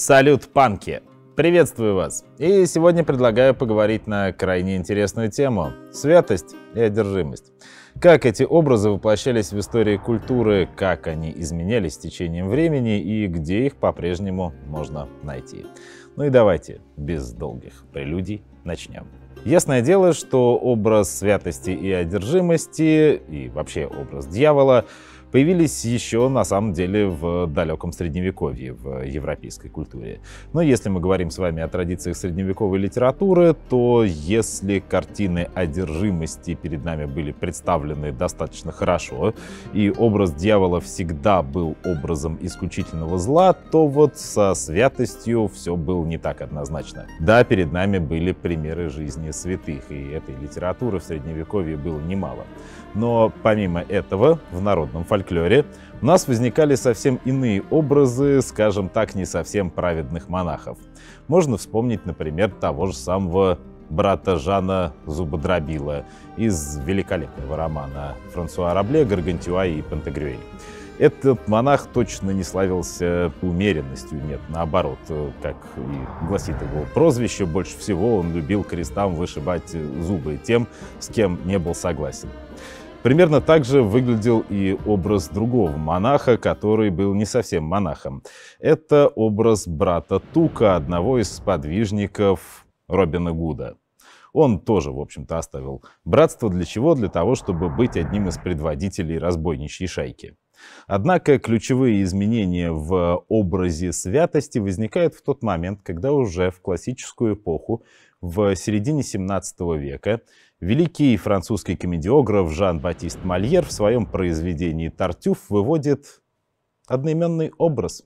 Салют, панки! Приветствую вас! И сегодня предлагаю поговорить на крайне интересную тему – святость и одержимость. Как эти образы воплощались в истории культуры, как они изменялись с течением времени и где их по-прежнему можно найти. Ну и давайте, без долгих прелюдий, начнем. Ясное дело, что образ святости и одержимости, и вообще образ дьявола – появились еще на самом деле в далеком средневековье, в европейской культуре. Но если мы говорим с вами о традициях средневековой литературы, то если картины одержимости перед нами были представлены достаточно хорошо, и образ дьявола всегда был образом исключительного зла, то вот со святостью все было не так однозначно. Да, перед нами были примеры жизни святых, и этой литературы в средневековье было немало. Но помимо этого, в народном фольклоре у нас возникали совсем иные образы, скажем так, не совсем праведных монахов. Можно вспомнить, например, того же самого брата Жана Зубодробила из великолепного романа Франсуа Рабле «Гаргантюа и Пантагрюэль». Этот монах точно не славился умеренностью, нет, наоборот, как и гласит его прозвище, больше всего он любил крестам вышибать зубы тем, с кем не был согласен. Примерно так же выглядел и образ другого монаха, который был не совсем монахом. Это образ брата Тука, одного из сподвижников Робина Гуда. Он тоже, в общем-то, оставил братство для чего? Для того, чтобы быть одним из предводителей разбойничьей шайки. Однако ключевые изменения в образе святости возникают в тот момент, когда уже в классическую эпоху, в середине 17 века, Великий французский комедиограф Жан-Батист Мольер в своем произведении «Тартюф» выводит одноименный образ.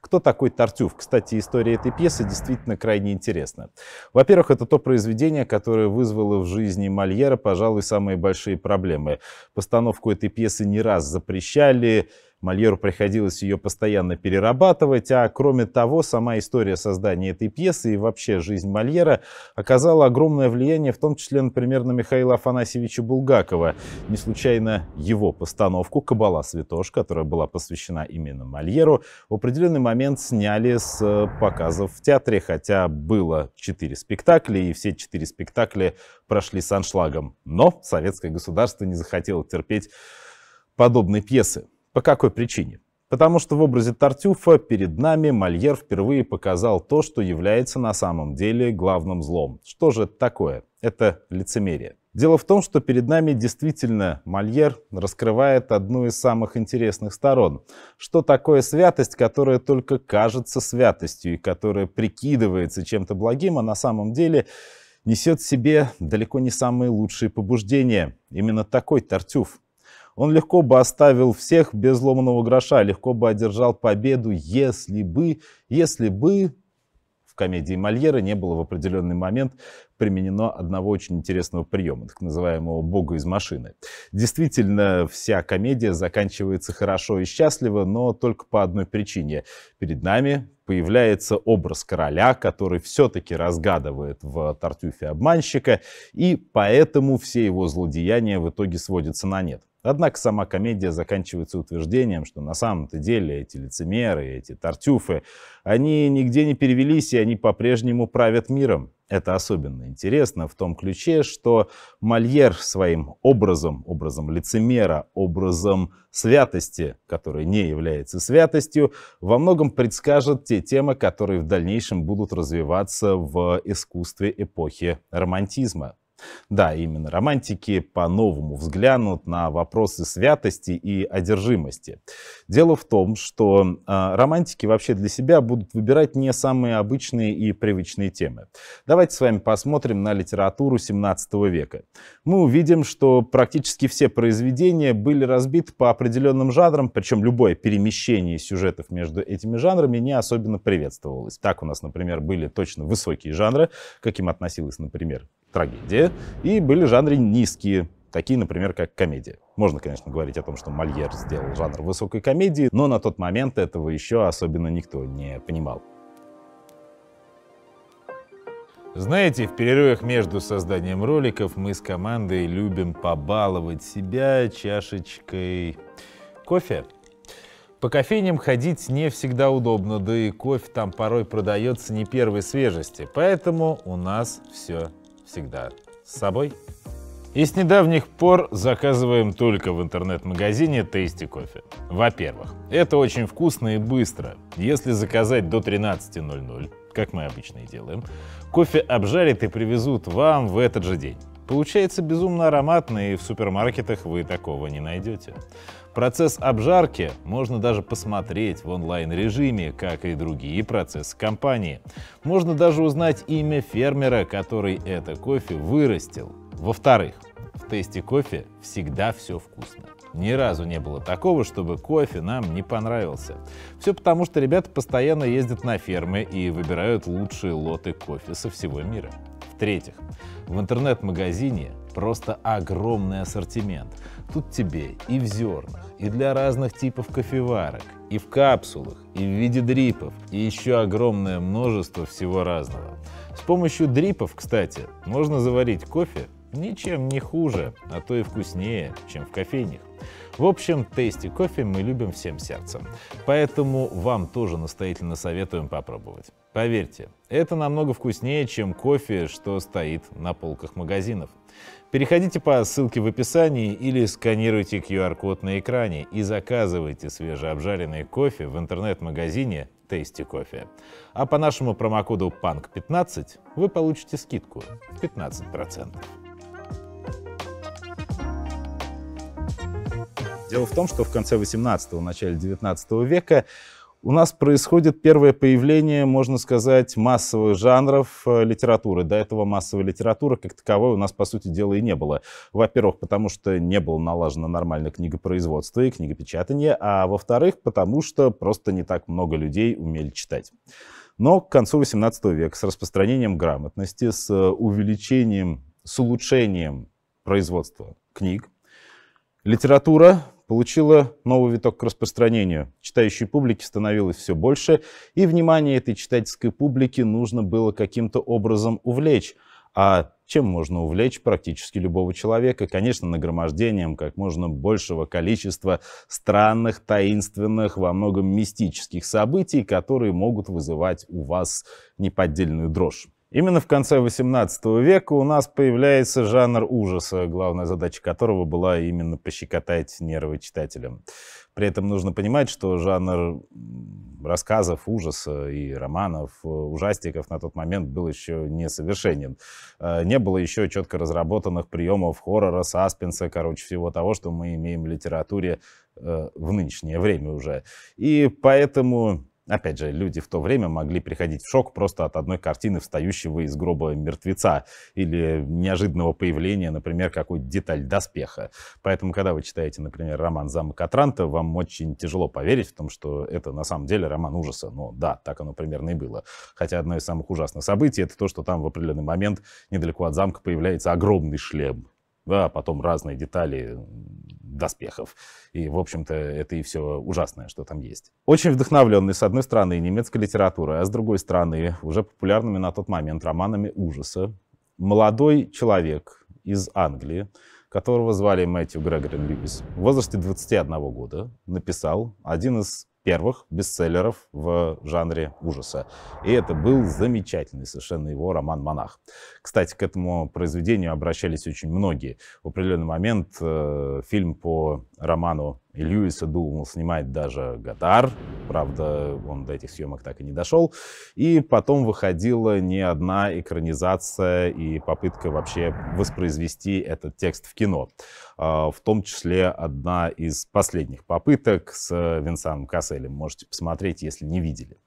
Кто такой Тартюф? Кстати, история этой пьесы действительно крайне интересна. Во-первых, это то произведение, которое вызвало в жизни Мольера, пожалуй, самые большие проблемы. Постановку этой пьесы не раз запрещали, Мольеру приходилось ее постоянно перерабатывать, а кроме того, сама история создания этой пьесы и вообще жизнь Мольера оказала огромное влияние, в том числе, например, на Михаила Афанасьевича Булгакова. Не случайно его постановку «Кабала святош», которая была посвящена именно Мольеру, в определенный момент сняли с э, показов в театре, хотя было четыре спектакля, и все четыре спектакля прошли с аншлагом. Но советское государство не захотело терпеть подобной пьесы. По какой причине? Потому что в образе Тартюфа перед нами Мольер впервые показал то, что является на самом деле главным злом. Что же это такое? Это лицемерие. Дело в том, что перед нами действительно Мольер раскрывает одну из самых интересных сторон. Что такое святость, которая только кажется святостью и которая прикидывается чем-то благим, а на самом деле несет в себе далеко не самые лучшие побуждения. Именно такой Тартюф он легко бы оставил всех без ломаного гроша, легко бы одержал победу, если бы, если бы в комедии Мольера не было в определенный момент применено одного очень интересного приема, так называемого «бога из машины». Действительно, вся комедия заканчивается хорошо и счастливо, но только по одной причине. Перед нами появляется образ короля, который все-таки разгадывает в Тартюфе обманщика, и поэтому все его злодеяния в итоге сводятся на нет. Однако сама комедия заканчивается утверждением, что на самом-то деле эти лицемеры, эти тартюфы, они нигде не перевелись, и они по-прежнему правят миром. Это особенно интересно в том ключе, что Мольер своим образом, образом лицемера, образом святости, который не является святостью, во многом предскажет те темы, которые в дальнейшем будут развиваться в искусстве эпохи романтизма. Да, именно романтики по-новому взглянут на вопросы святости и одержимости. Дело в том, что э, романтики вообще для себя будут выбирать не самые обычные и привычные темы. Давайте с вами посмотрим на литературу 17 века. Мы увидим, что практически все произведения были разбиты по определенным жанрам, причем любое перемещение сюжетов между этими жанрами не особенно приветствовалось. Так у нас, например, были точно высокие жанры, к каким относилась, например, трагедия, и были жанры низкие, такие, например, как комедия. Можно, конечно, говорить о том, что Мольер сделал жанр высокой комедии, но на тот момент этого еще особенно никто не понимал. Знаете, в перерывах между созданием роликов мы с командой любим побаловать себя чашечкой кофе. По кофейням ходить не всегда удобно, да и кофе там порой продается не первой свежести, поэтому у нас все всегда с собой. И с недавних пор заказываем только в интернет-магазине Tasty Coffee. Во-первых, это очень вкусно и быстро. Если заказать до 13.00, как мы обычно и делаем, кофе обжарят и привезут вам в этот же день. Получается безумно ароматно, и в супермаркетах вы такого не найдете. Процесс обжарки можно даже посмотреть в онлайн-режиме, как и другие процессы компании. Можно даже узнать имя фермера, который это кофе вырастил. Во-вторых, в тесте кофе всегда все вкусно. Ни разу не было такого, чтобы кофе нам не понравился. Все потому, что ребята постоянно ездят на фермы и выбирают лучшие лоты кофе со всего мира. В-третьих, в интернет-магазине Просто огромный ассортимент. Тут тебе и в зернах, и для разных типов кофеварок, и в капсулах, и в виде дрипов, и еще огромное множество всего разного. С помощью дрипов, кстати, можно заварить кофе ничем не хуже, а то и вкуснее, чем в кофейнях. В общем, тести кофе мы любим всем сердцем, поэтому вам тоже настоятельно советуем попробовать. Поверьте, это намного вкуснее, чем кофе, что стоит на полках магазинов. Переходите по ссылке в описании или сканируйте QR-код на экране и заказывайте свежеобжаренный кофе в интернет-магазине Tasty Coffee. А по нашему промокоду PUNK15 вы получите скидку 15%. Дело в том, что в конце 18-го, начале 19 века у нас происходит первое появление, можно сказать, массовых жанров э, литературы. До этого массовой литературы как таковой у нас, по сути дела, и не было. Во-первых, потому что не было налажено нормальное книгопроизводство и книгопечатание, а во-вторых, потому что просто не так много людей умели читать. Но к концу XVIII века с распространением грамотности, с э, увеличением, с улучшением производства книг, литература получила новый виток к распространению. Читающей публики становилось все больше, и внимание этой читательской публики нужно было каким-то образом увлечь. А чем можно увлечь практически любого человека? Конечно, нагромождением как можно большего количества странных, таинственных, во многом мистических событий, которые могут вызывать у вас неподдельную дрожь. Именно в конце XVIII века у нас появляется жанр ужаса, главная задача которого была именно пощекотать нервы читателям. При этом нужно понимать, что жанр рассказов ужаса и романов, э, ужастиков на тот момент был еще несовершенен. Э, не было еще четко разработанных приемов хоррора, саспенса, короче, всего того, что мы имеем в литературе э, в нынешнее время уже. И поэтому Опять же, люди в то время могли приходить в шок просто от одной картины встающего из гроба мертвеца или неожиданного появления, например, какой-то деталь доспеха. Поэтому, когда вы читаете, например, роман «Замок Атранта», вам очень тяжело поверить в том, что это на самом деле роман ужаса. Но да, так оно примерно и было. Хотя одно из самых ужасных событий — это то, что там в определенный момент недалеко от замка появляется огромный шлем да, а потом разные детали доспехов. И, в общем-то, это и все ужасное, что там есть. Очень вдохновленный, с одной стороны, немецкой литературой, а с другой стороны, уже популярными на тот момент романами ужаса, молодой человек из Англии, которого звали Мэтью Грегорин Льюис, в возрасте 21 года написал один из первых бестселлеров в жанре ужаса. И это был замечательный совершенно его роман «Монах». Кстати, к этому произведению обращались очень многие. В определенный момент э, фильм по роману и Льюиса думал снимать даже Гадар. Правда, он до этих съемок так и не дошел. И потом выходила не одна экранизация и попытка вообще воспроизвести этот текст в кино. А, в том числе одна из последних попыток с э, Винсаном Касселем. Можете посмотреть, если не видели.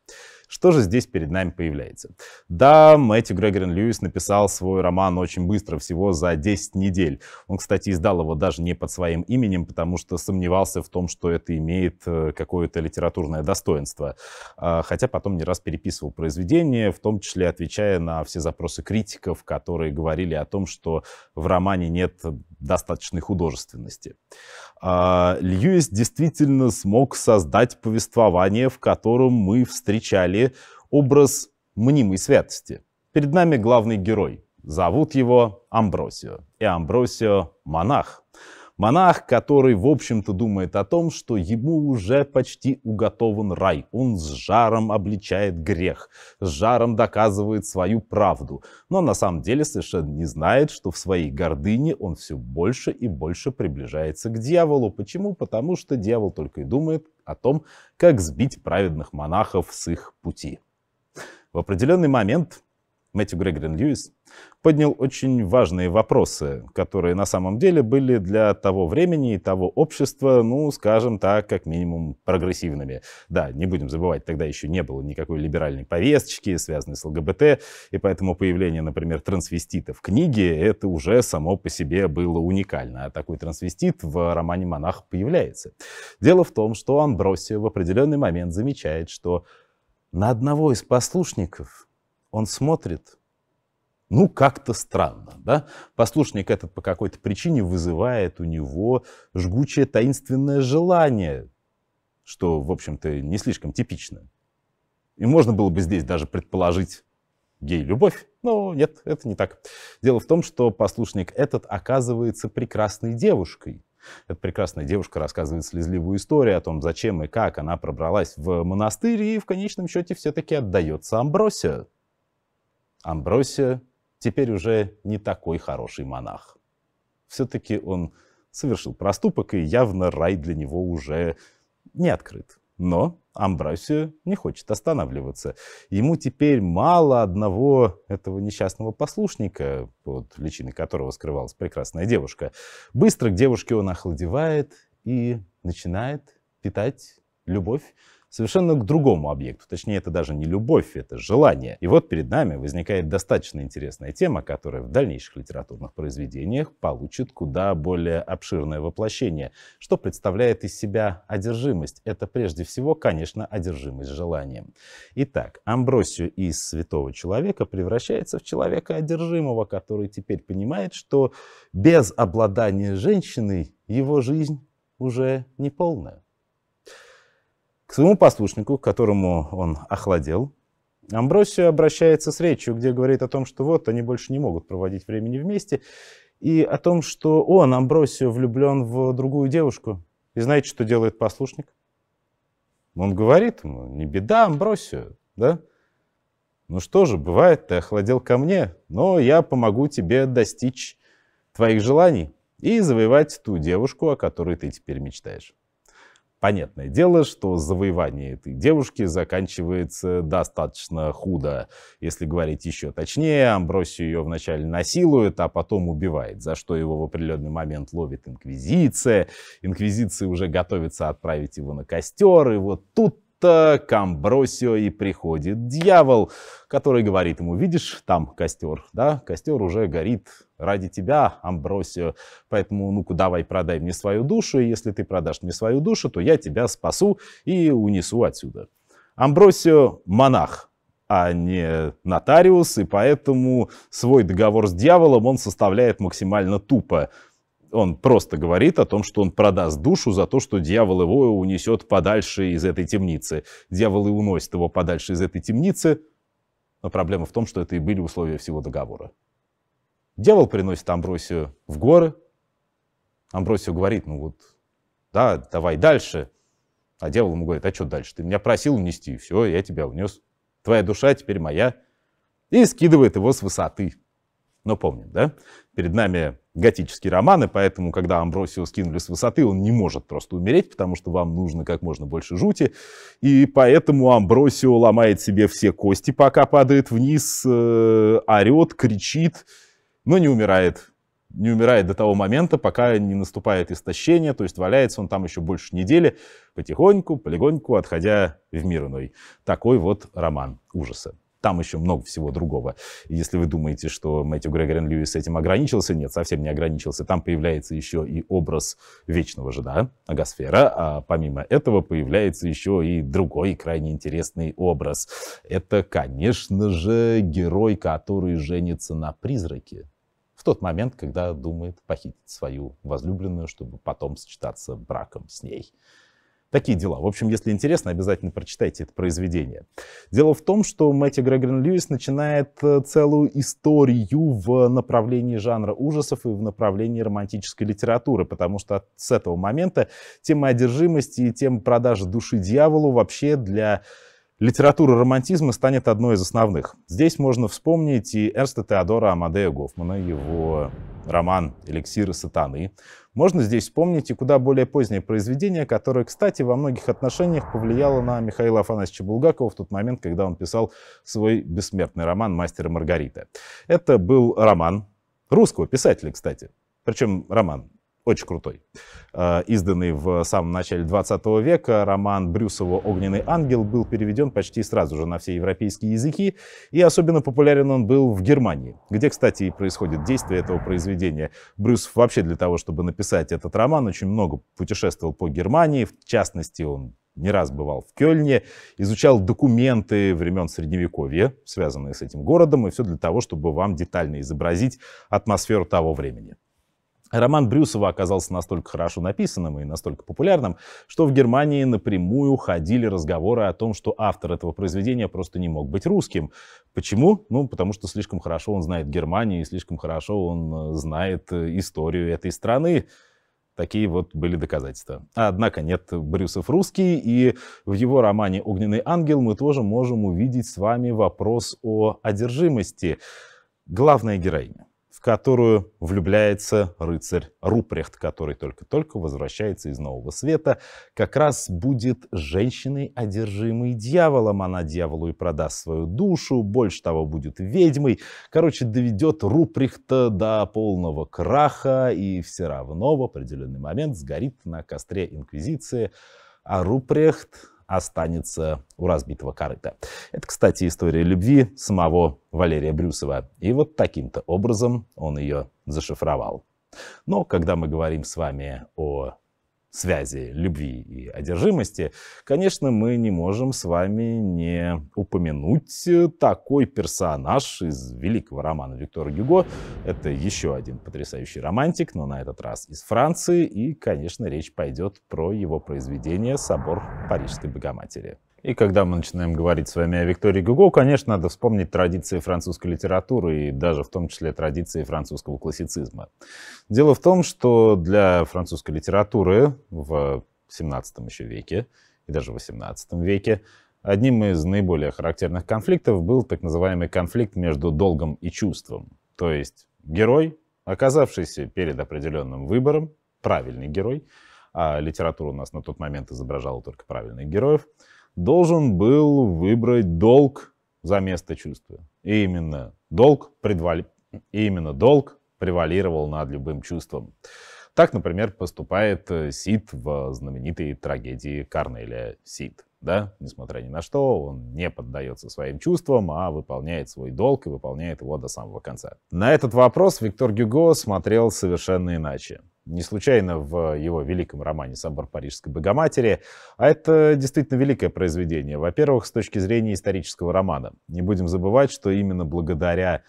Что же здесь перед нами появляется? Да, Мэтью Грегорин Льюис написал свой роман очень быстро, всего за 10 недель. Он, кстати, издал его даже не под своим именем, потому что сомневался в том, что это имеет э, какое-то литературное достоинство. А, хотя потом не раз переписывал произведение, в том числе отвечая на все запросы критиков, которые говорили о том, что в романе нет достаточной художественности. А, Льюис действительно смог создать повествование, в котором мы встречали Библии образ мнимой святости. Перед нами главный герой. Зовут его Амбросио. И Амбросио – монах, Монах, который, в общем-то, думает о том, что ему уже почти уготован рай. Он с жаром обличает грех, с жаром доказывает свою правду. Но на самом деле совершенно не знает, что в своей гордыне он все больше и больше приближается к дьяволу. Почему? Потому что дьявол только и думает о том, как сбить праведных монахов с их пути. В определенный момент Мэтью Грегорин Льюис, поднял очень важные вопросы, которые на самом деле были для того времени и того общества, ну, скажем так, как минимум прогрессивными. Да, не будем забывать, тогда еще не было никакой либеральной повесточки, связанной с ЛГБТ, и поэтому появление, например, трансвестита в книге, это уже само по себе было уникально, а такой трансвестит в романе «Монах» появляется. Дело в том, что Амбросия в определенный момент замечает, что на одного из послушников он смотрит, ну, как-то странно, да? Послушник этот по какой-то причине вызывает у него жгучее таинственное желание, что, в общем-то, не слишком типично. И можно было бы здесь даже предположить гей-любовь, но нет, это не так. Дело в том, что послушник этот оказывается прекрасной девушкой, эта прекрасная девушка рассказывает слезливую историю о том, зачем и как она пробралась в монастырь и в конечном счете все-таки отдается Амбросию. Амбросия теперь уже не такой хороший монах. Все-таки он совершил проступок, и явно рай для него уже не открыт. Но Амбросия не хочет останавливаться. Ему теперь мало одного этого несчастного послушника, под личиной которого скрывалась прекрасная девушка. Быстро к девушке он охладевает и начинает питать любовь совершенно к другому объекту. Точнее, это даже не любовь, это желание. И вот перед нами возникает достаточно интересная тема, которая в дальнейших литературных произведениях получит куда более обширное воплощение. Что представляет из себя одержимость? Это прежде всего, конечно, одержимость желанием. Итак, Амбросию из святого человека превращается в человека одержимого, который теперь понимает, что без обладания женщиной его жизнь уже не полная. К своему послушнику, к которому он охладел, Амбросио обращается с речью, где говорит о том, что вот они больше не могут проводить времени вместе, и о том, что он, Амбросио, влюблен в другую девушку. И знаете, что делает послушник? Он говорит ему, не беда, Амбросио, да? Ну что же, бывает, ты охладел ко мне, но я помогу тебе достичь твоих желаний и завоевать ту девушку, о которой ты теперь мечтаешь. Понятное дело, что завоевание этой девушки заканчивается достаточно худо. Если говорить еще точнее, Амбросию ее вначале насилует, а потом убивает, за что его в определенный момент ловит Инквизиция. Инквизиция уже готовится отправить его на костер, и вот тут тут к Амбросио и приходит дьявол, который говорит ему, видишь, там костер, да, костер уже горит ради тебя, Амбросио, поэтому, ну-ка, давай продай мне свою душу, и если ты продашь мне свою душу, то я тебя спасу и унесу отсюда. Амбросио – монах, а не нотариус, и поэтому свой договор с дьяволом он составляет максимально тупо он просто говорит о том, что он продаст душу за то, что дьявол его унесет подальше из этой темницы. Дьявол и уносит его подальше из этой темницы, но проблема в том, что это и были условия всего договора. Дьявол приносит Амбросию в горы. Амбросию говорит, ну вот, да, давай дальше. А дьявол ему говорит, а что дальше? Ты меня просил унести, все, я тебя унес. Твоя душа теперь моя. И скидывает его с высоты. Но помним, да? Перед нами готические романы, поэтому, когда Амбросио скинули с высоты, он не может просто умереть, потому что вам нужно как можно больше жути. И поэтому Амбросио ломает себе все кости, пока падает вниз, э, орет, кричит, но не умирает. Не умирает до того момента, пока не наступает истощение, то есть валяется он там еще больше недели, потихоньку, полегоньку отходя в мир иной. Такой вот роман ужаса. Там еще много всего другого. Если вы думаете, что Мэтью Грегорин Льюис этим ограничился, нет, совсем не ограничился. Там появляется еще и образ вечного жида, Агасфера, а помимо этого появляется еще и другой крайне интересный образ. Это, конечно же, герой, который женится на призраке в тот момент, когда думает похитить свою возлюбленную, чтобы потом сочетаться браком с ней. Такие дела. В общем, если интересно, обязательно прочитайте это произведение. Дело в том, что Мэтью Грегорин Льюис начинает э, целую историю в направлении жанра ужасов и в направлении романтической литературы, потому что с этого момента тема одержимости и тема продажи души дьяволу вообще для литература романтизма станет одной из основных. Здесь можно вспомнить и Эрста Теодора Амадея Гофмана, его роман «Эликсиры сатаны». Можно здесь вспомнить и куда более позднее произведение, которое, кстати, во многих отношениях повлияло на Михаила Афанасьевича Булгакова в тот момент, когда он писал свой бессмертный роман «Мастер и Маргарита». Это был роман русского писателя, кстати, причем роман очень крутой. А, изданный в самом начале 20 века, роман Брюсова «Огненный ангел» был переведен почти сразу же на все европейские языки, и особенно популярен он был в Германии, где, кстати, и происходит действие этого произведения. Брюс вообще для того, чтобы написать этот роман, очень много путешествовал по Германии, в частности, он не раз бывал в Кёльне, изучал документы времен Средневековья, связанные с этим городом, и все для того, чтобы вам детально изобразить атмосферу того времени. Роман Брюсова оказался настолько хорошо написанным и настолько популярным, что в Германии напрямую ходили разговоры о том, что автор этого произведения просто не мог быть русским. Почему? Ну, потому что слишком хорошо он знает Германию и слишком хорошо он э, знает э, историю этой страны. Такие вот были доказательства. Однако нет, Брюсов русский, и в его романе «Огненный ангел» мы тоже можем увидеть с вами вопрос о одержимости. Главная героиня в которую влюбляется рыцарь Рупрехт, который только-только возвращается из Нового Света, как раз будет женщиной, одержимой дьяволом. Она дьяволу и продаст свою душу, больше того, будет ведьмой. Короче, доведет Рупрехта до полного краха и все равно в определенный момент сгорит на костре Инквизиции. А Рупрехт останется у разбитого корыта. Это, кстати, история любви самого Валерия Брюсова. И вот таким-то образом он ее зашифровал. Но когда мы говорим с вами о связи любви и одержимости, конечно, мы не можем с вами не упомянуть э, такой персонаж из великого романа Виктора Гюго. Это еще один потрясающий романтик, но на этот раз из Франции. И, конечно, речь пойдет про его произведение «Собор Парижской Богоматери». И когда мы начинаем говорить с вами о Виктории Гюго, конечно, надо вспомнить традиции французской литературы и даже в том числе традиции французского классицизма. Дело в том, что для французской литературы в 17 еще веке и даже в 18 веке одним из наиболее характерных конфликтов был так называемый конфликт между долгом и чувством. То есть герой, оказавшийся перед определенным выбором, правильный герой, а литература у нас на тот момент изображала только правильных героев, должен был выбрать долг за место чувства. И именно долг, предвали... и именно долг превалировал над любым чувством. Так, например, поступает э, Сид в знаменитой трагедии Корнелия Сид. Да? Несмотря ни на что, он не поддается своим чувствам, а выполняет свой долг и выполняет его до самого конца. На этот вопрос Виктор Гюго смотрел совершенно иначе. Не случайно в его великом романе «Собор Парижской Богоматери», а это действительно великое произведение, во-первых, с точки зрения исторического романа. Не будем забывать, что именно благодаря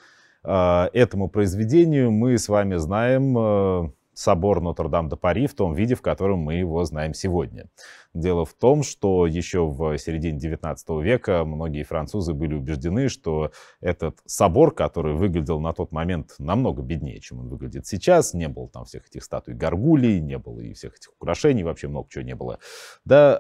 э, этому произведению мы с вами знаем э, собор Нотр-Дам-де-Пари в том виде, в котором мы его знаем сегодня. Дело в том, что еще в середине 19 века многие французы были убеждены, что этот собор, который выглядел на тот момент намного беднее, чем он выглядит сейчас, не было там всех этих статуй горгулей, не было и всех этих украшений, вообще много чего не было. Да,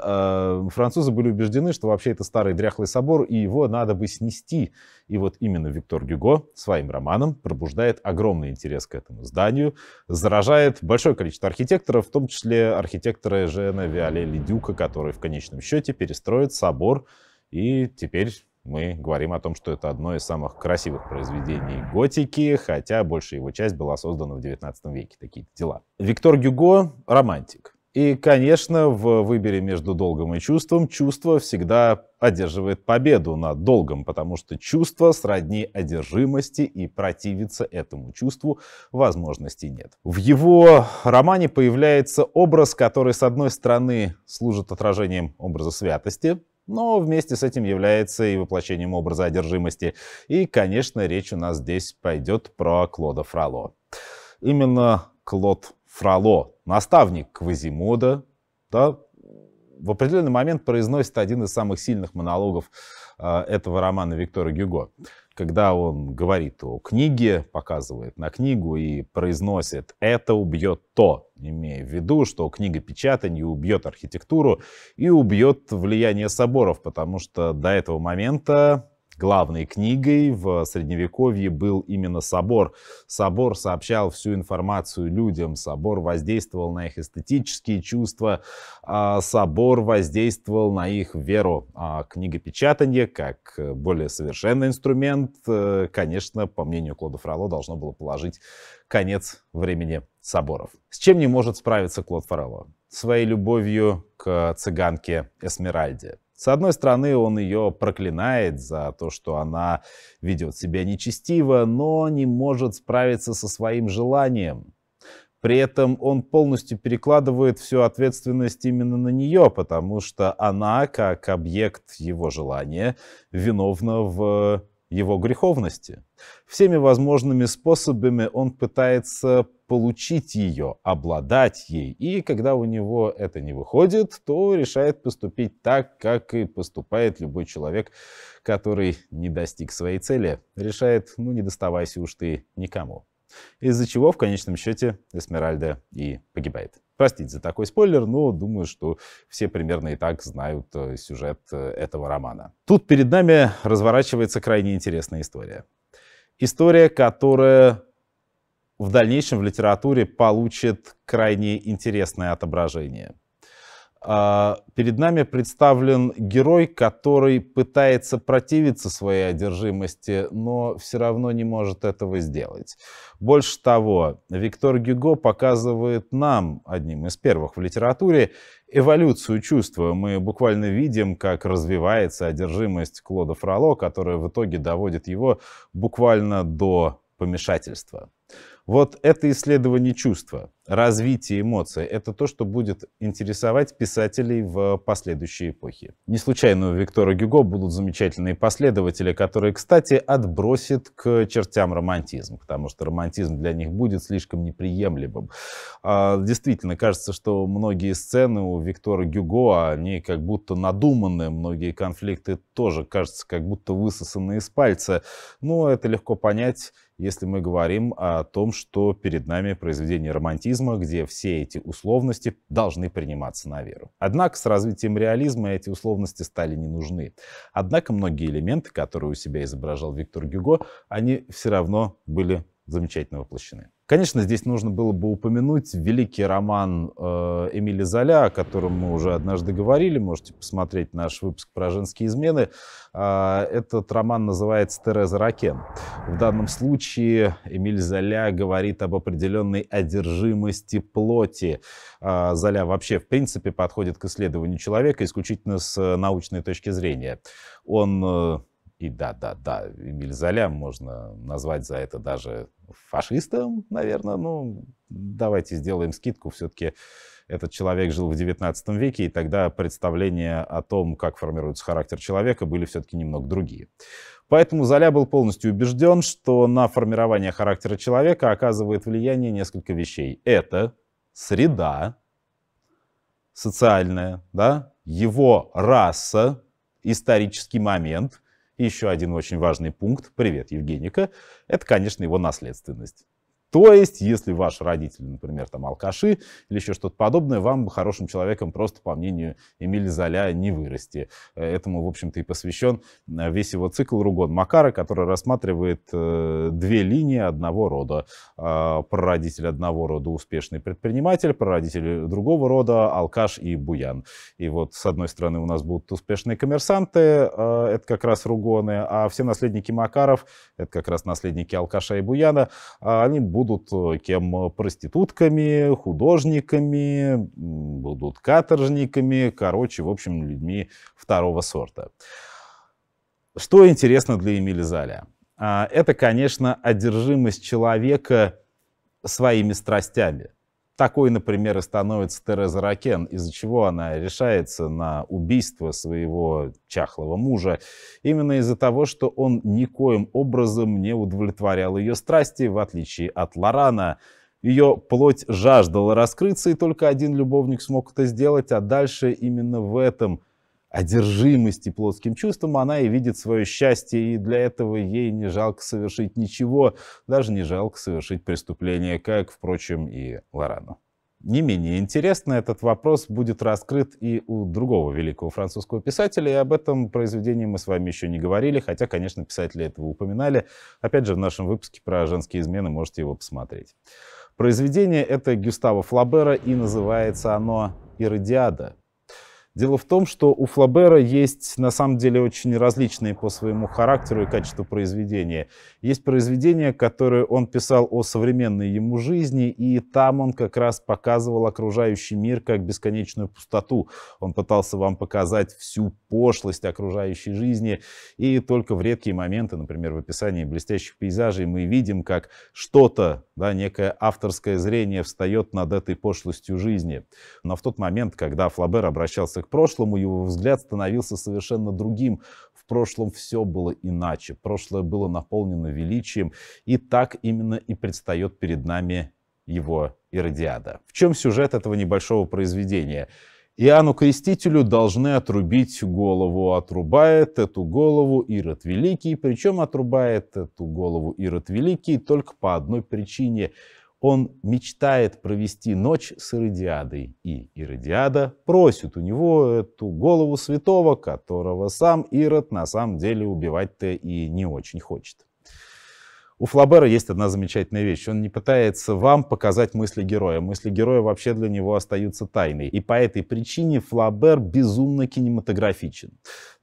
э, французы были убеждены, что вообще это старый дряхлый собор, и его надо бы снести. И вот именно Виктор Гюго своим романом пробуждает огромный интерес к этому зданию, заражает большое количество архитекторов, в том числе архитектора Жена Виоле Лидю, Люка, который в конечном счете перестроит собор. И теперь мы говорим о том, что это одно из самых красивых произведений готики, хотя большая его часть была создана в XIX веке. Такие дела. Виктор Гюго — романтик. И, конечно, в выборе между долгом и чувством чувство всегда одерживает победу над долгом, потому что чувство сродни одержимости и противиться этому чувству возможности нет. В его романе появляется образ, который, с одной стороны, служит отражением образа святости, но вместе с этим является и воплощением образа одержимости. И, конечно, речь у нас здесь пойдет про Клода Фрало. Именно Клод Фроло, наставник Квазимода, да, в определенный момент произносит один из самых сильных монологов э, этого романа Виктора Гюго, когда он говорит о книге, показывает на книгу и произносит «это убьет то», имея в виду, что книга печатания убьет архитектуру и убьет влияние соборов, потому что до этого момента Главной книгой в Средневековье был именно собор. Собор сообщал всю информацию людям, собор воздействовал на их эстетические чувства, а собор воздействовал на их веру. А книгопечатание, как более совершенный инструмент, э, конечно, по мнению Клода Фрало, должно было положить конец времени соборов. С чем не может справиться Клод Фроло? Своей любовью к цыганке Эсмеральде. С одной стороны, он ее проклинает за то, что она ведет себя нечестиво, но не может справиться со своим желанием. При этом он полностью перекладывает всю ответственность именно на нее, потому что она, как объект его желания, виновна в его греховности. Всеми возможными способами он пытается получить ее, обладать ей. И когда у него это не выходит, то решает поступить так, как и поступает любой человек, который не достиг своей цели. Решает, ну не доставайся уж ты никому. Из-за чего в конечном счете Эсмеральда и погибает. Простите за такой спойлер, но думаю, что все примерно и так знают э, сюжет э, этого романа. Тут перед нами разворачивается крайне интересная история. История, которая в дальнейшем в литературе получит крайне интересное отображение – а, перед нами представлен герой, который пытается противиться своей одержимости, но все равно не может этого сделать. Больше того, Виктор Гюго показывает нам, одним из первых в литературе, эволюцию чувства. Мы буквально видим, как развивается одержимость Клода Фроло, которая в итоге доводит его буквально до помешательства. Вот это исследование чувства развитие эмоций. Это то, что будет интересовать писателей в последующей эпохе. Не случайно у Виктора Гюго будут замечательные последователи, которые, кстати, отбросят к чертям романтизм, потому что романтизм для них будет слишком неприемлемым. А, действительно, кажется, что многие сцены у Виктора Гюго, они как будто надуманы, многие конфликты тоже кажется, как будто высосаны из пальца. Но это легко понять, если мы говорим о том, что перед нами произведение романтизма, реализма, где все эти условности должны приниматься на веру. Однако с развитием реализма эти условности стали не нужны. Однако многие элементы, которые у себя изображал Виктор Гюго, они все равно были замечательно воплощены. Конечно, здесь нужно было бы упомянуть великий роман э, Эмили Золя, о котором мы уже однажды говорили. Можете посмотреть наш выпуск про женские измены. Э, этот роман называется «Тереза Ракен». В данном случае Эмиль Золя говорит об определенной одержимости плоти. Э, Золя вообще, в принципе, подходит к исследованию человека исключительно с э, научной точки зрения. Он... Э, и да, да, да, Эмиль Золя можно назвать за это даже фашистом, наверное, ну, давайте сделаем скидку, все-таки этот человек жил в 19 веке, и тогда представления о том, как формируется характер человека, были все-таки немного другие. Поэтому Золя был полностью убежден, что на формирование характера человека оказывает влияние несколько вещей. Это среда социальная, да? его раса, исторический момент – и еще один очень важный пункт, привет Евгеника, это, конечно, его наследственность. То есть, если ваши родители, например, там алкаши или еще что-то подобное, вам бы хорошим человеком просто, по мнению Эмиля Золя, не вырасти. Э, этому, в общем-то, и посвящен э, весь его цикл «Ругон Макара», который рассматривает э, две линии одного рода. Прародитель одного рода – успешный предприниматель, прародитель другого рода – алкаш и буян. И вот, с одной стороны, у нас будут успешные коммерсанты, это как раз ругоны, а все наследники Макаров, это как раз наследники алкаша и буяна, они будут будут э, кем? Э, проститутками, художниками, будут каторжниками, короче, в общем, людьми второго сорта. Что интересно для Эмили Заля? А, это, конечно, одержимость человека своими страстями – такой, например, и становится Тереза Ракен, из-за чего она решается на убийство своего чахлого мужа. Именно из-за того, что он никоим образом не удовлетворял ее страсти, в отличие от Лорана. Ее плоть жаждала раскрыться, и только один любовник смог это сделать, а дальше именно в этом – одержимости плотским чувством, она и видит свое счастье, и для этого ей не жалко совершить ничего, даже не жалко совершить преступление, как, впрочем, и Лорану. Не менее интересно этот вопрос будет раскрыт и у другого великого французского писателя, и об этом произведении мы с вами еще не говорили, хотя, конечно, писатели этого упоминали. Опять же, в нашем выпуске про женские измены можете его посмотреть. Произведение это Гюстава Флабера, и называется оно «Иродиада», Дело в том, что у Флабера есть на самом деле очень различные по своему характеру и качеству произведения. Есть произведения, которые он писал о современной ему жизни, и там он как раз показывал окружающий мир как бесконечную пустоту. Он пытался вам показать всю пошлость окружающей жизни, и только в редкие моменты, например, в описании блестящих пейзажей, мы видим, как что-то, да, некое авторское зрение встает над этой пошлостью жизни. Но в тот момент, когда Флабер обращался к прошлому, его взгляд становился совершенно другим. В прошлом все было иначе. Прошлое было наполнено величием. И так именно и предстает перед нами его Иродиада. В чем сюжет этого небольшого произведения? Иоанну Крестителю должны отрубить голову. Отрубает эту голову Ирод Великий. Причем отрубает эту голову Ирод Великий только по одной причине – он мечтает провести ночь с Иродиадой, и Иродиада просит у него эту голову святого, которого сам Ирод на самом деле убивать-то и не очень хочет. У Флабера есть одна замечательная вещь. Он не пытается вам показать мысли героя. Мысли героя вообще для него остаются тайной. И по этой причине Флабер безумно кинематографичен.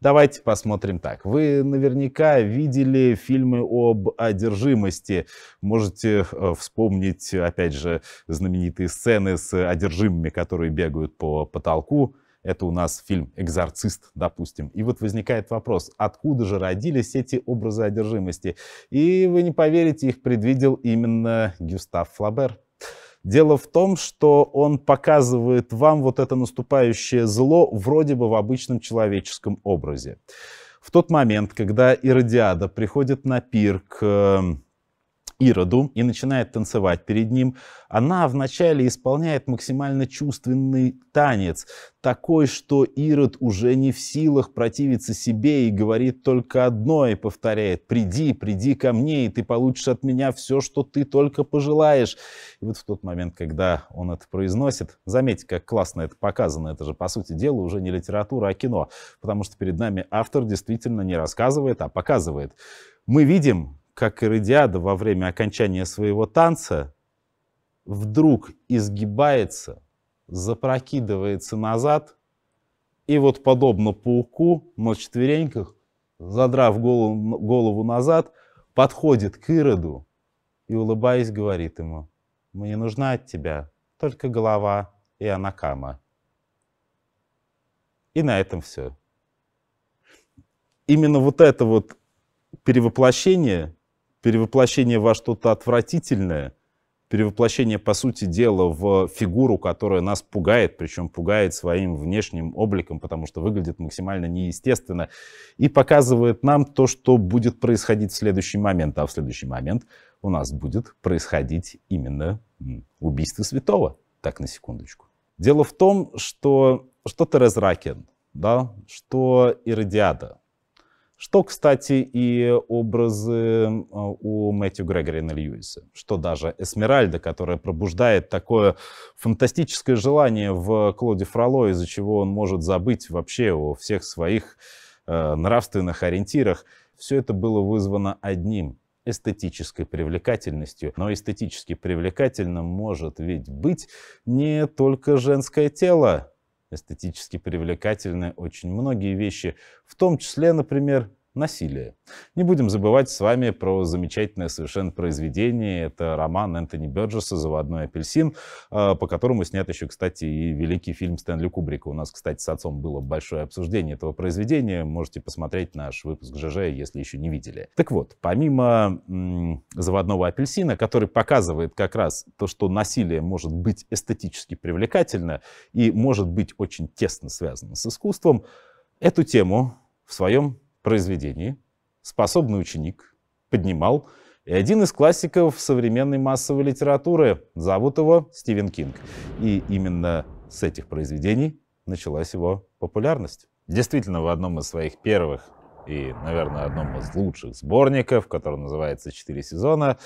Давайте посмотрим так. Вы наверняка видели фильмы об одержимости. Можете э, вспомнить, опять же, знаменитые сцены с одержимыми, которые бегают по потолку. Это у нас фильм «Экзорцист», допустим. И вот возникает вопрос, откуда же родились эти образы одержимости? И вы не поверите, их предвидел именно Гюстав Флабер. Дело в том, что он показывает вам вот это наступающее зло вроде бы в обычном человеческом образе. В тот момент, когда Иродиада приходит на пир к эм, Ироду и начинает танцевать перед ним, она вначале исполняет максимально чувственный танец, такой, что Ирод уже не в силах противиться себе и говорит только одно и повторяет «Приди, приди ко мне, и ты получишь от меня все, что ты только пожелаешь». И вот в тот момент, когда он это произносит, заметьте, как классно это показано, это же, по сути дела, уже не литература, а кино, потому что перед нами автор действительно не рассказывает, а показывает. Мы видим, как Иродиада во время окончания своего танца, вдруг изгибается, запрокидывается назад и вот подобно пауку на четвереньках, задрав голову, голову назад, подходит к Ироду и, улыбаясь, говорит ему, «Мне нужна от тебя только голова и анакама». И на этом все. Именно вот это вот перевоплощение перевоплощение во что-то отвратительное, перевоплощение, по сути дела, в фигуру, которая нас пугает, причем пугает своим внешним обликом, потому что выглядит максимально неестественно, и показывает нам то, что будет происходить в следующий момент. А в следующий момент у нас будет происходить именно убийство святого. Так, на секундочку. Дело в том, что что то Ракен, да, что Иродиада, что, кстати, и образы а, у Мэтью Грегорина Льюиса, что даже Эсмеральда, которая пробуждает такое фантастическое желание в Клоде Фроло, из-за чего он может забыть вообще о всех своих э, нравственных ориентирах, все это было вызвано одним эстетической привлекательностью. Но эстетически привлекательным может ведь быть не только женское тело, эстетически привлекательны очень многие вещи, в том числе, например, насилие. Не будем забывать с вами про замечательное совершенно произведение. Это роман Энтони Бёрджеса «Заводной апельсин», э, по которому снят еще, кстати, и великий фильм Стэнли Кубрика. У нас, кстати, с отцом было большое обсуждение этого произведения. Можете посмотреть наш выпуск ЖЖ, э», если еще не видели. Так вот, помимо «Заводного апельсина», который показывает как раз то, что насилие может быть эстетически привлекательно и может быть очень тесно связано с искусством, эту тему в своем произведении способный ученик поднимал и один из классиков современной массовой литературы. Зовут его Стивен Кинг. И именно с этих произведений началась его популярность. Действительно, в одном из своих первых и, наверное, одном из лучших сборников, который называется «Четыре сезона»,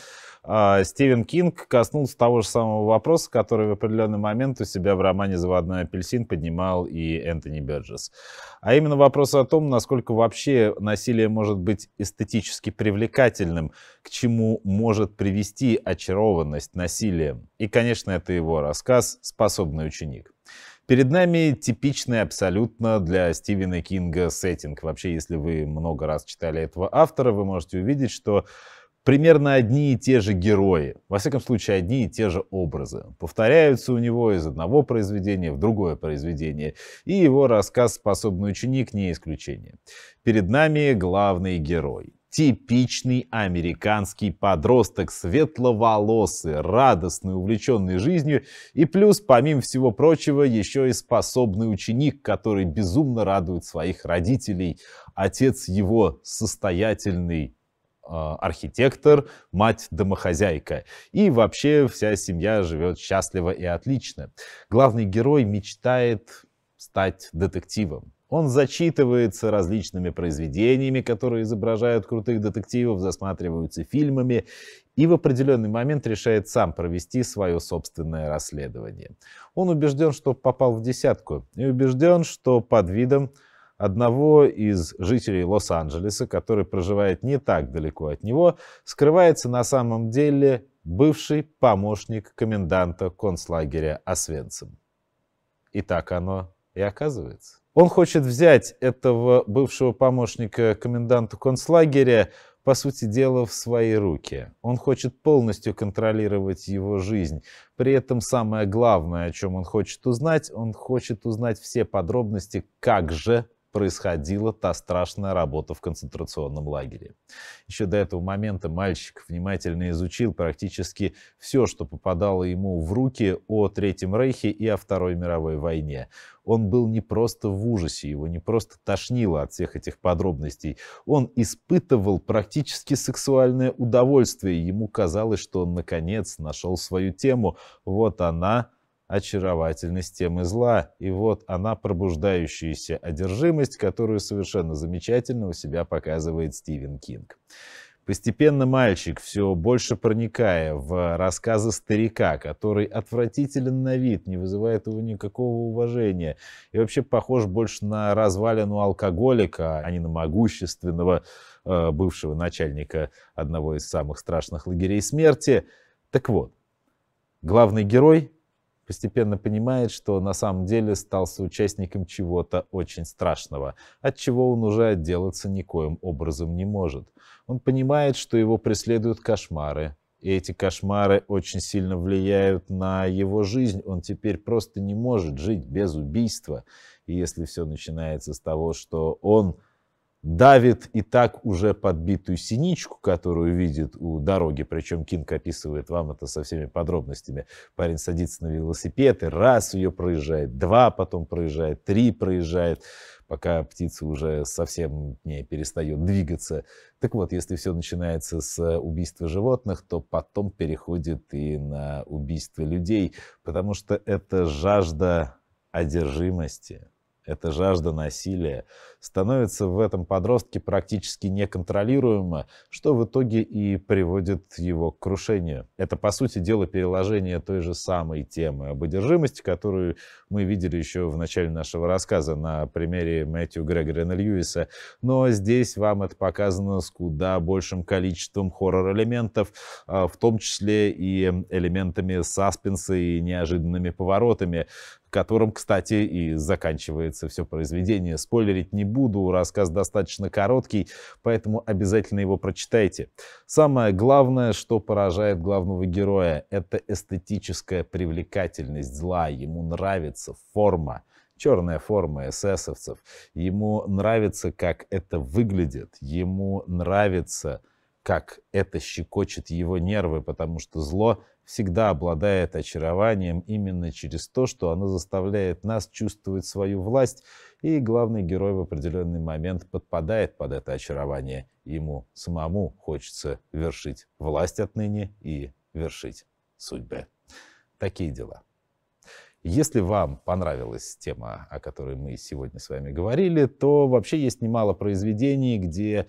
а, Стивен Кинг коснулся того же самого вопроса, который в определенный момент у себя в романе «Заводной апельсин» поднимал и Энтони Берджес. А именно вопрос о том, насколько вообще насилие может быть эстетически привлекательным, к чему может привести очарованность насилием. И, конечно, это его рассказ «Способный ученик». Перед нами типичный абсолютно для Стивена Кинга сеттинг. Вообще, если вы много раз читали этого автора, вы можете увидеть, что примерно одни и те же герои, во всяком случае, одни и те же образы. Повторяются у него из одного произведения в другое произведение, и его рассказ «Способный ученик» не исключение. Перед нами главный герой типичный американский подросток, светловолосый, радостный, увлеченный жизнью и плюс, помимо всего прочего, еще и способный ученик, который безумно радует своих родителей. Отец его состоятельный а, архитектор, мать домохозяйка. И вообще вся семья живет счастливо и отлично. Главный герой мечтает стать детективом. Он зачитывается различными произведениями, которые изображают крутых детективов, засматриваются фильмами и в определенный момент решает сам провести свое собственное расследование. Он убежден, что попал в десятку и убежден, что под видом одного из жителей Лос-Анджелеса, который проживает не так далеко от него, скрывается на самом деле бывший помощник коменданта концлагеря Освенцим. И так оно и оказывается. Он хочет взять этого бывшего помощника коменданта концлагеря, по сути дела, в свои руки. Он хочет полностью контролировать его жизнь. При этом самое главное, о чем он хочет узнать, он хочет узнать все подробности, как же происходила та страшная работа в концентрационном лагере. Еще до этого момента мальчик внимательно изучил практически все, что попадало ему в руки о Третьем Рейхе и о Второй мировой войне. Он был не просто в ужасе, его не просто тошнило от всех этих подробностей. Он испытывал практически сексуальное удовольствие. Ему казалось, что он наконец нашел свою тему. Вот она, очаровательность темы зла, и вот она пробуждающаяся одержимость, которую совершенно замечательно у себя показывает Стивен Кинг. Постепенно мальчик, все больше проникая в рассказы старика, который отвратителен на вид, не вызывает его никакого уважения и вообще похож больше на развалину алкоголика, а не на могущественного э, бывшего начальника одного из самых страшных лагерей смерти. Так вот, главный герой постепенно понимает, что на самом деле стал соучастником чего-то очень страшного, от чего он уже отделаться никоим образом не может. Он понимает, что его преследуют кошмары, и эти кошмары очень сильно влияют на его жизнь. Он теперь просто не может жить без убийства. И если все начинается с того, что он давит и так уже подбитую синичку, которую видит у дороги. Причем Кинг описывает вам это со всеми подробностями. Парень садится на велосипед и раз ее проезжает, два потом проезжает, три проезжает, пока птица уже совсем не перестает двигаться. Так вот, если все начинается с убийства животных, то потом переходит и на убийство людей, потому что это жажда одержимости, эта жажда насилия становится в этом подростке практически неконтролируема, что в итоге и приводит его к крушению. Это, по сути дела, переложение той же самой темы об одержимости, которую мы видели еще в начале нашего рассказа на примере Мэтью Грегорина Льюиса. Но здесь вам это показано с куда большим количеством хоррор-элементов, а, в том числе и элементами саспенса и неожиданными поворотами которым, кстати, и заканчивается все произведение. Спойлерить не буду, рассказ достаточно короткий, поэтому обязательно его прочитайте. Самое главное, что поражает главного героя, это эстетическая привлекательность зла. Ему нравится форма, черная форма эсэсовцев. Ему нравится, как это выглядит. Ему нравится, как это щекочет его нервы, потому что зло всегда обладает очарованием именно через то, что оно заставляет нас чувствовать свою власть, и главный герой в определенный момент подпадает под это очарование. Ему самому хочется вершить власть отныне и вершить судьбы. Такие дела. Если вам понравилась тема, о которой мы сегодня с вами говорили, то вообще есть немало произведений, где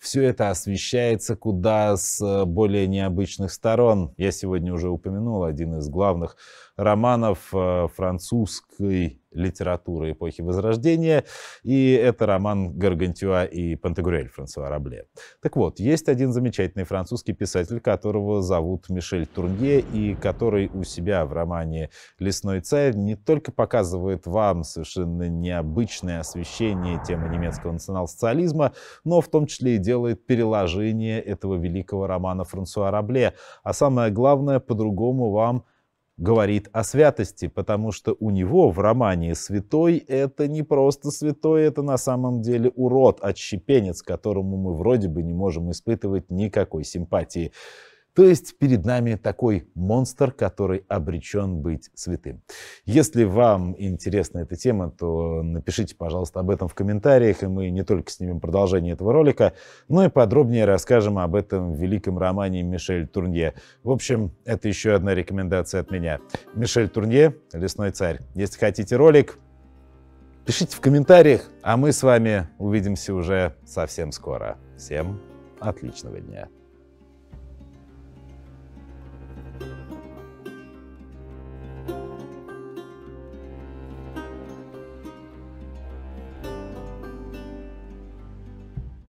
все это освещается куда с э, более необычных сторон. Я сегодня уже упомянул один из главных романов э, француз русской литературы эпохи Возрождения, и это роман Гаргантюа и Пантагрюэль Франсуа Рабле. Так вот, есть один замечательный французский писатель, которого зовут Мишель Турнье, и который у себя в романе «Лесной царь» не только показывает вам совершенно необычное освещение темы немецкого национал-социализма, но в том числе и делает переложение этого великого романа Франсуа Рабле, а самое главное, по-другому вам – говорит о святости, потому что у него в романе «Святой» — это не просто святой, это на самом деле урод, отщепенец, которому мы вроде бы не можем испытывать никакой симпатии. То есть перед нами такой монстр, который обречен быть святым. Если вам интересна эта тема, то напишите, пожалуйста, об этом в комментариях, и мы не только снимем продолжение этого ролика, но и подробнее расскажем об этом великом романе Мишель Турнье. В общем, это еще одна рекомендация от меня. Мишель Турнье «Лесной царь». Если хотите ролик, пишите в комментариях, а мы с вами увидимся уже совсем скоро. Всем отличного дня!